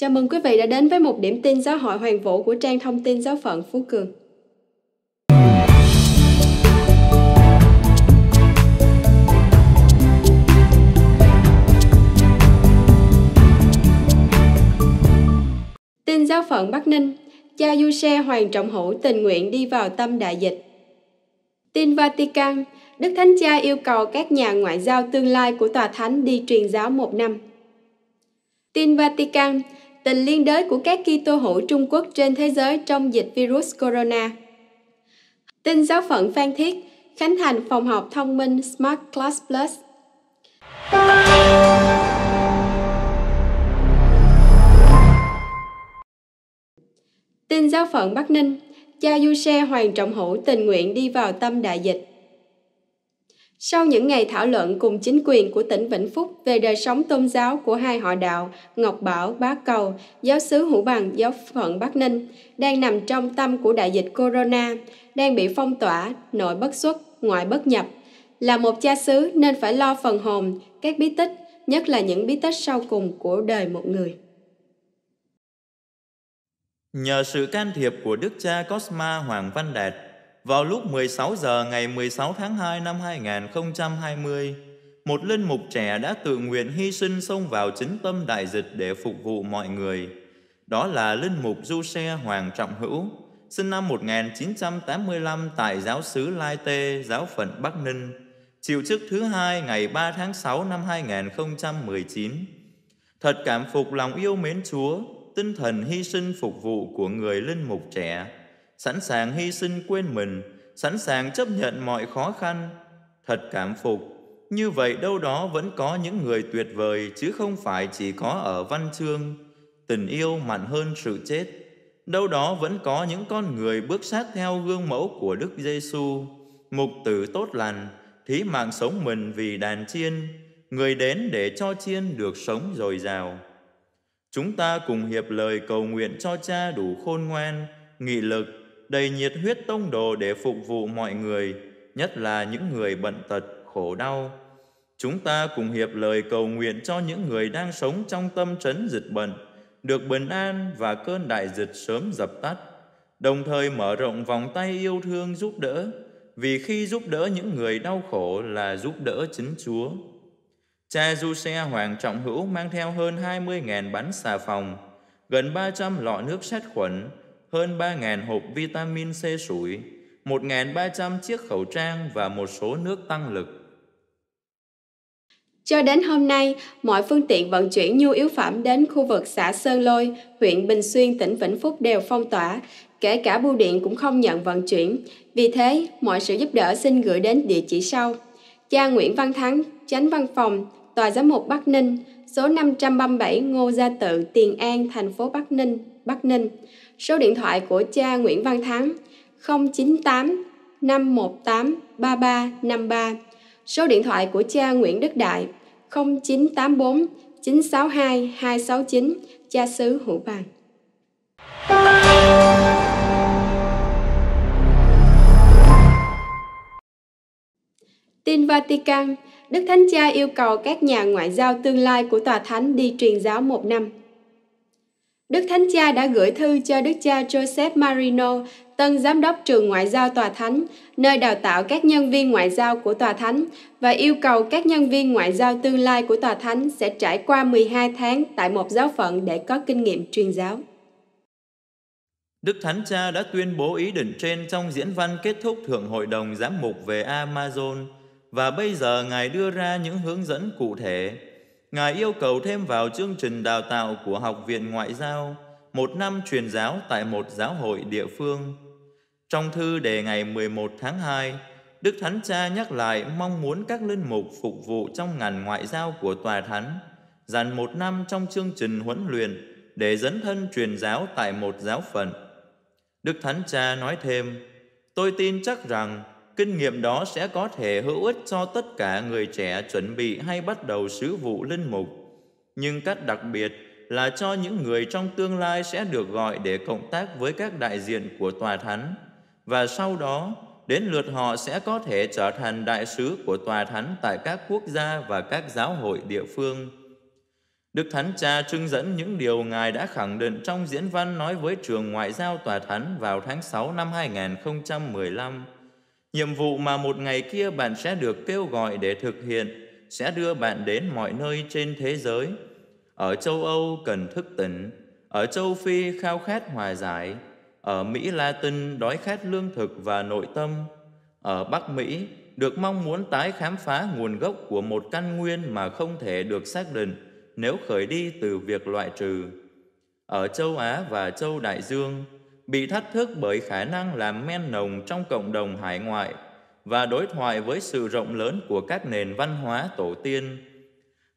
Chào mừng quý vị đã đến với một điểm tin giáo hội hoàng vũ của trang thông tin giáo phận Phú Cường. Tin giáo phận Bắc Ninh, cha du xe Hoàng Trọng Hữu tình nguyện đi vào tâm đại dịch. Tin Vatican, Đức Thánh Cha yêu cầu các nhà ngoại giao tương lai của Tòa Thánh đi truyền giáo một năm. Tin Vatican, tình liên đới của các Kitô hữu Trung Quốc trên thế giới trong dịch virus corona. Tin giáo phận Phan Thiết, khánh thành phòng học thông minh Smart Class Plus. Tin giáo phận Bắc Ninh, cha du xe Hoàng Trọng Hữu tình nguyện đi vào tâm đại dịch. Sau những ngày thảo luận cùng chính quyền của tỉnh Vĩnh Phúc về đời sống tôn giáo của hai họ đạo Ngọc Bảo, Bá Cầu, giáo sứ Hữu Bằng, giáo phận Bắc Ninh, đang nằm trong tâm của đại dịch corona, đang bị phong tỏa, nội bất xuất, ngoại bất nhập. Là một cha xứ nên phải lo phần hồn, các bí tích, nhất là những bí tích sau cùng của đời một người. Nhờ sự can thiệp của Đức cha Cosma Hoàng Văn Đạt, vào lúc 16 giờ ngày 16 tháng 2 năm 2020, một linh mục trẻ đã tự nguyện hy sinh xông vào chính tâm đại dịch để phục vụ mọi người. Đó là linh mục Du Xe Hoàng Trọng Hữu, sinh năm 1985 tại giáo xứ Lai Tê, giáo phận Bắc Ninh, chịu chức thứ hai ngày 3 tháng 6 năm 2019. Thật cảm phục lòng yêu mến Chúa, tinh thần hy sinh phục vụ của người linh mục trẻ sẵn sàng hy sinh quên mình, sẵn sàng chấp nhận mọi khó khăn. Thật cảm phục, như vậy đâu đó vẫn có những người tuyệt vời chứ không phải chỉ có ở văn chương. Tình yêu mạnh hơn sự chết. Đâu đó vẫn có những con người bước sát theo gương mẫu của Đức Giêsu, mục tử tốt lành, thí mạng sống mình vì đàn chiên, người đến để cho chiên được sống dồi dào. Chúng ta cùng hiệp lời cầu nguyện cho cha đủ khôn ngoan, nghị lực đầy nhiệt huyết tông đồ để phục vụ mọi người, nhất là những người bận tật, khổ đau. Chúng ta cùng hiệp lời cầu nguyện cho những người đang sống trong tâm trấn dịch bệnh, được bình an và cơn đại dịch sớm dập tắt, đồng thời mở rộng vòng tay yêu thương giúp đỡ, vì khi giúp đỡ những người đau khổ là giúp đỡ chính Chúa. Cha du xe Hoàng Trọng Hữu mang theo hơn 20.000 bánh xà phòng, gần 300 lọ nước sát khuẩn, hơn 3.000 hộp vitamin C sủi, 1.300 chiếc khẩu trang và một số nước tăng lực. Cho đến hôm nay, mọi phương tiện vận chuyển nhu yếu phẩm đến khu vực xã Sơn Lôi, huyện Bình Xuyên, tỉnh Vĩnh Phúc đều phong tỏa, kể cả bưu điện cũng không nhận vận chuyển. Vì thế, mọi sự giúp đỡ xin gửi đến địa chỉ sau. Cha Nguyễn Văn Thắng, Chánh Văn phòng, Tòa Giám mục Bắc Ninh, số 537 Ngô Gia Tự, Tiền An, thành phố Bắc Ninh, Bắc Ninh số điện thoại của cha Nguyễn Văn Thắng 098 518 3353, số điện thoại của cha Nguyễn Đức Đại 0984 962 269, cha xứ Hữu Bằng. Tin Vatican, Đức Thánh Cha yêu cầu các nhà ngoại giao tương lai của Tòa Thánh đi truyền giáo một năm – Đức Thánh Cha đã gửi thư cho Đức Cha Joseph Marino, tân giám đốc trường ngoại giao tòa thánh, nơi đào tạo các nhân viên ngoại giao của tòa thánh và yêu cầu các nhân viên ngoại giao tương lai của tòa thánh sẽ trải qua 12 tháng tại một giáo phận để có kinh nghiệm truyền giáo. Đức Thánh Cha đã tuyên bố ý định trên trong diễn văn kết thúc Thượng Hội đồng Giám mục về Amazon và bây giờ Ngài đưa ra những hướng dẫn cụ thể Ngài yêu cầu thêm vào chương trình đào tạo của Học viện Ngoại giao một năm truyền giáo tại một giáo hội địa phương. Trong thư đề ngày 11 tháng 2, Đức Thánh Cha nhắc lại mong muốn các linh mục phục vụ trong ngành ngoại giao của Tòa Thánh, dành một năm trong chương trình huấn luyện để dấn thân truyền giáo tại một giáo phận. Đức Thánh Cha nói thêm, Tôi tin chắc rằng Kinh nghiệm đó sẽ có thể hữu ích cho tất cả người trẻ chuẩn bị hay bắt đầu sứ vụ linh mục. Nhưng cách đặc biệt là cho những người trong tương lai sẽ được gọi để cộng tác với các đại diện của tòa thánh và sau đó đến lượt họ sẽ có thể trở thành đại sứ của tòa thánh tại các quốc gia và các giáo hội địa phương. Đức Thánh Cha trưng dẫn những điều Ngài đã khẳng định trong diễn văn nói với trường ngoại giao tòa thánh vào tháng 6 năm 2015 Nhiệm vụ mà một ngày kia bạn sẽ được kêu gọi để thực hiện sẽ đưa bạn đến mọi nơi trên thế giới. Ở châu Âu cần thức tỉnh, ở châu Phi khao khát hòa giải, ở Mỹ Latin đói khát lương thực và nội tâm, ở Bắc Mỹ được mong muốn tái khám phá nguồn gốc của một căn nguyên mà không thể được xác định nếu khởi đi từ việc loại trừ. Ở châu Á và châu Đại Dương, bị thách thức bởi khả năng làm men nồng trong cộng đồng hải ngoại và đối thoại với sự rộng lớn của các nền văn hóa tổ tiên.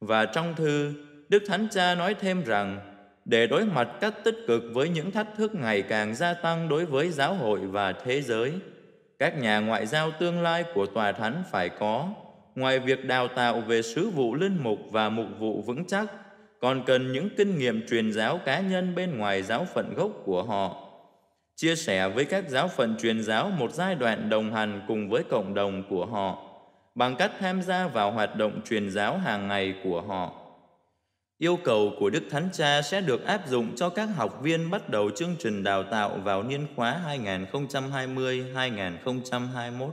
Và trong thư, Đức Thánh Cha nói thêm rằng, để đối mặt cách tích cực với những thách thức ngày càng gia tăng đối với giáo hội và thế giới, các nhà ngoại giao tương lai của Tòa Thánh phải có, ngoài việc đào tạo về sứ vụ linh mục và mục vụ vững chắc, còn cần những kinh nghiệm truyền giáo cá nhân bên ngoài giáo phận gốc của họ chia sẻ với các giáo phận truyền giáo một giai đoạn đồng hành cùng với cộng đồng của họ bằng cách tham gia vào hoạt động truyền giáo hàng ngày của họ. Yêu cầu của Đức Thánh Cha sẽ được áp dụng cho các học viên bắt đầu chương trình đào tạo vào niên khóa 2020-2021.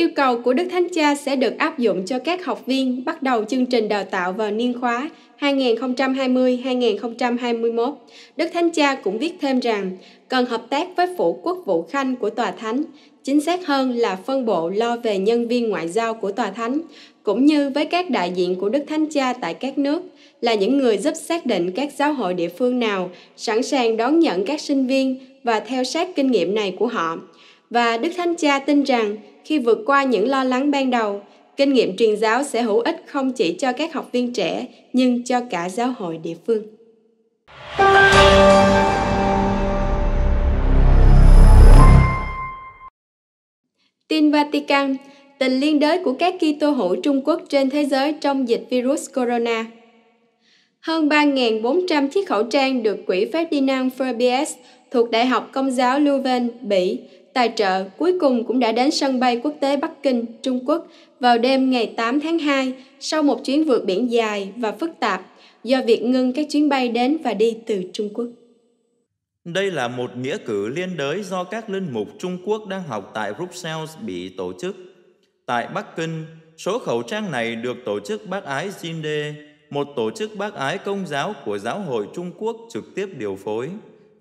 Yêu cầu của Đức Thánh Cha sẽ được áp dụng cho các học viên bắt đầu chương trình đào tạo vào niên khóa 2020-2021. Đức Thánh Cha cũng viết thêm rằng cần hợp tác với Phủ Quốc vụ Khanh của Tòa Thánh, chính xác hơn là phân bộ lo về nhân viên ngoại giao của Tòa Thánh, cũng như với các đại diện của Đức Thánh Cha tại các nước, là những người giúp xác định các giáo hội địa phương nào sẵn sàng đón nhận các sinh viên và theo sát kinh nghiệm này của họ và Đức Thánh Cha tin rằng khi vượt qua những lo lắng ban đầu, kinh nghiệm truyền giáo sẽ hữu ích không chỉ cho các học viên trẻ nhưng cho cả giáo hội địa phương. Tin Vatican, tình liên đới của các Kitô hữu Trung Quốc trên thế giới trong dịch virus corona. Hơn 3.400 chiếc khẩu trang được quỹ Ferdinand Fabius thuộc Đại học Công giáo Leuven, Bỉ tài trợ cuối cùng cũng đã đến sân bay quốc tế Bắc Kinh, Trung Quốc vào đêm ngày 8 tháng 2 sau một chuyến vượt biển dài và phức tạp do việc ngưng các chuyến bay đến và đi từ Trung Quốc. Đây là một nghĩa cử liên đới do các linh mục Trung Quốc đang học tại Brussels bị tổ chức. Tại Bắc Kinh, số khẩu trang này được tổ chức bác ái Jinde, một tổ chức bác ái công giáo của Giáo hội Trung Quốc trực tiếp điều phối,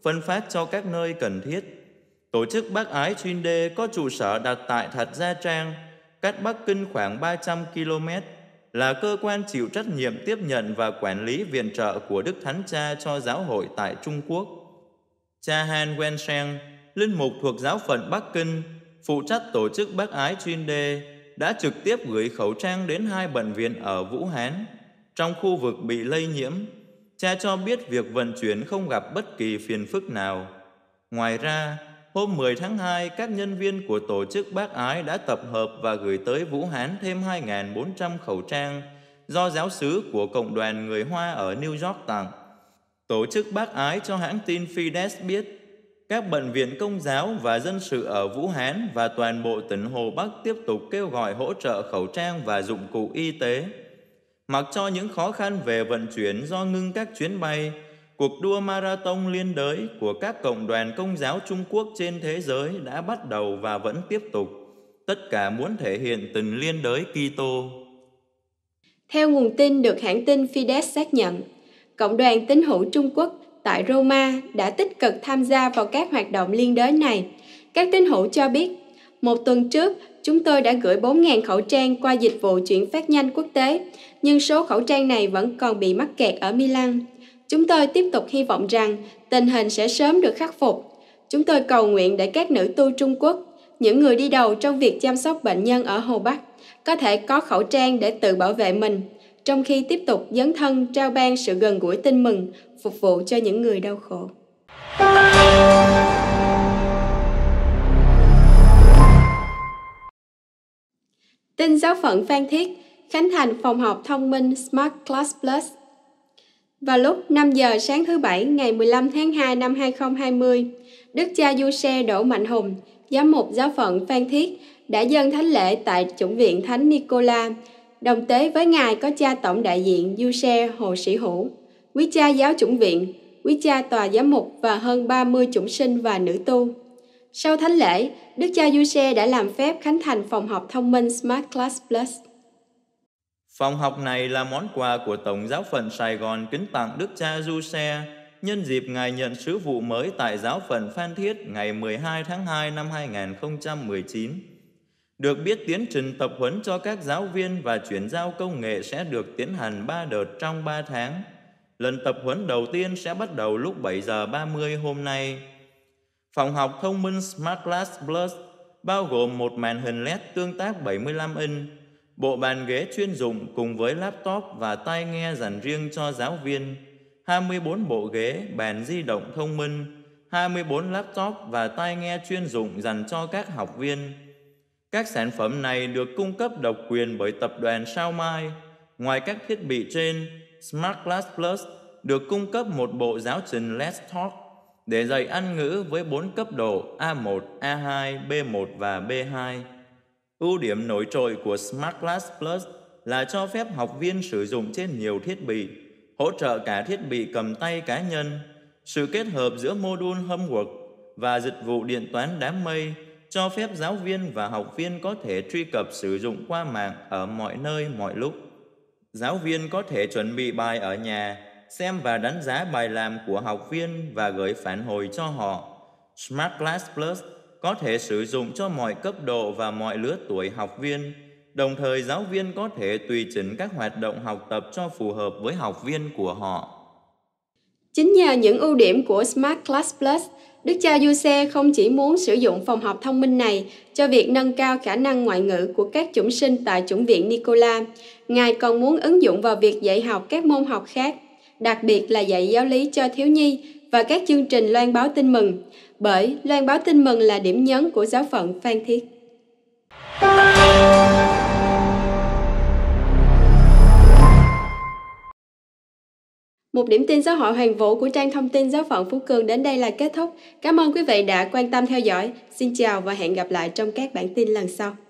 phân phát cho các nơi cần thiết Tổ chức bác ái chuyên Đề có trụ sở đặt tại Thật Gia Trang, cách Bắc Kinh khoảng 300 km, là cơ quan chịu trách nhiệm tiếp nhận và quản lý viện trợ của Đức Thánh Cha cho giáo hội tại Trung Quốc. Cha Han Wensheng, linh mục thuộc giáo phận Bắc Kinh, phụ trách tổ chức bác ái chuyên Đề, đã trực tiếp gửi khẩu trang đến hai bệnh viện ở Vũ Hán, trong khu vực bị lây nhiễm. Cha cho biết việc vận chuyển không gặp bất kỳ phiền phức nào. Ngoài ra, Hôm 10 tháng 2, các nhân viên của tổ chức bác ái đã tập hợp và gửi tới Vũ Hán thêm 2.400 khẩu trang do giáo sứ của Cộng đoàn người Hoa ở New York tặng. Tổ chức bác ái cho hãng tin Fides biết các bệnh viện công giáo và dân sự ở Vũ Hán và toàn bộ tỉnh Hồ Bắc tiếp tục kêu gọi hỗ trợ khẩu trang và dụng cụ y tế. Mặc cho những khó khăn về vận chuyển do ngưng các chuyến bay, cuộc đua marathon liên đới của các cộng đoàn công giáo Trung Quốc trên thế giới đã bắt đầu và vẫn tiếp tục, tất cả muốn thể hiện tình liên đới Kitô. Theo nguồn tin được hãng tin Fides xác nhận, cộng đoàn tín hữu Trung Quốc tại Roma đã tích cực tham gia vào các hoạt động liên đới này. Các tín hữu cho biết, một tuần trước, chúng tôi đã gửi 4.000 khẩu trang qua dịch vụ chuyển phát nhanh quốc tế, nhưng số khẩu trang này vẫn còn bị mắc kẹt ở Milan. Chúng tôi tiếp tục hy vọng rằng tình hình sẽ sớm được khắc phục. Chúng tôi cầu nguyện để các nữ tu Trung Quốc, những người đi đầu trong việc chăm sóc bệnh nhân ở Hồ Bắc, có thể có khẩu trang để tự bảo vệ mình, trong khi tiếp tục dấn thân trao ban sự gần gũi tin mừng, phục vụ cho những người đau khổ. Tin giáo phận Phan Thiết, Khánh Thành phòng học thông minh Smart Class Plus vào lúc 5 giờ sáng thứ Bảy ngày 15 tháng 2 năm 2020, Đức cha Du Xe Đỗ Mạnh Hùng, giám mục giáo phận Phan Thiết, đã dâng thánh lễ tại chủng viện Thánh Nicola. Đồng tế với ngài có cha tổng đại diện Du Xe Hồ Sĩ Hữu, quý cha giáo chủng viện, quý cha tòa giám mục và hơn 30 chủng sinh và nữ tu. Sau thánh lễ, Đức cha Du Xe đã làm phép khánh thành phòng học thông minh Smart Class Plus. Phòng học này là món quà của Tổng giáo phận Sài Gòn kính tặng Đức cha Du Xe nhân dịp Ngài nhận sứ vụ mới tại giáo phận Phan Thiết ngày 12 tháng 2 năm 2019. Được biết tiến trình tập huấn cho các giáo viên và chuyển giao công nghệ sẽ được tiến hành 3 đợt trong 3 tháng. Lần tập huấn đầu tiên sẽ bắt đầu lúc 7 giờ 30 hôm nay. Phòng học thông minh Smart Class Plus bao gồm một màn hình LED tương tác 75 inch, bộ bàn ghế chuyên dụng cùng với laptop và tai nghe dành riêng cho giáo viên, 24 bộ ghế, bàn di động thông minh, 24 laptop và tai nghe chuyên dụng dành cho các học viên. Các sản phẩm này được cung cấp độc quyền bởi tập đoàn Sao Mai. Ngoài các thiết bị trên, Smart Class Plus được cung cấp một bộ giáo trình Let's Talk để dạy ăn ngữ với 4 cấp độ A1, A2, B1 và B2. Ưu điểm nổi trội của Smart Class Plus là cho phép học viên sử dụng trên nhiều thiết bị, hỗ trợ cả thiết bị cầm tay cá nhân. Sự kết hợp giữa mô đun homework và dịch vụ điện toán đám mây cho phép giáo viên và học viên có thể truy cập sử dụng qua mạng ở mọi nơi, mọi lúc. Giáo viên có thể chuẩn bị bài ở nhà, xem và đánh giá bài làm của học viên và gửi phản hồi cho họ. Smart Class Plus có thể sử dụng cho mọi cấp độ và mọi lứa tuổi học viên. Đồng thời giáo viên có thể tùy chỉnh các hoạt động học tập cho phù hợp với học viên của họ. Chính nhờ những ưu điểm của Smart Class Plus, Đức cha Giuse không chỉ muốn sử dụng phòng học thông minh này cho việc nâng cao khả năng ngoại ngữ của các chủng sinh tại chủng viện Nicola, Ngài còn muốn ứng dụng vào việc dạy học các môn học khác, đặc biệt là dạy giáo lý cho thiếu nhi và các chương trình loan báo tin mừng, bởi loan báo tin mừng là điểm nhấn của giáo phận Phan Thiết. Một điểm tin xã hội hoàng vũ của trang thông tin giáo phận Phú Cường đến đây là kết thúc. Cảm ơn quý vị đã quan tâm theo dõi. Xin chào và hẹn gặp lại trong các bản tin lần sau.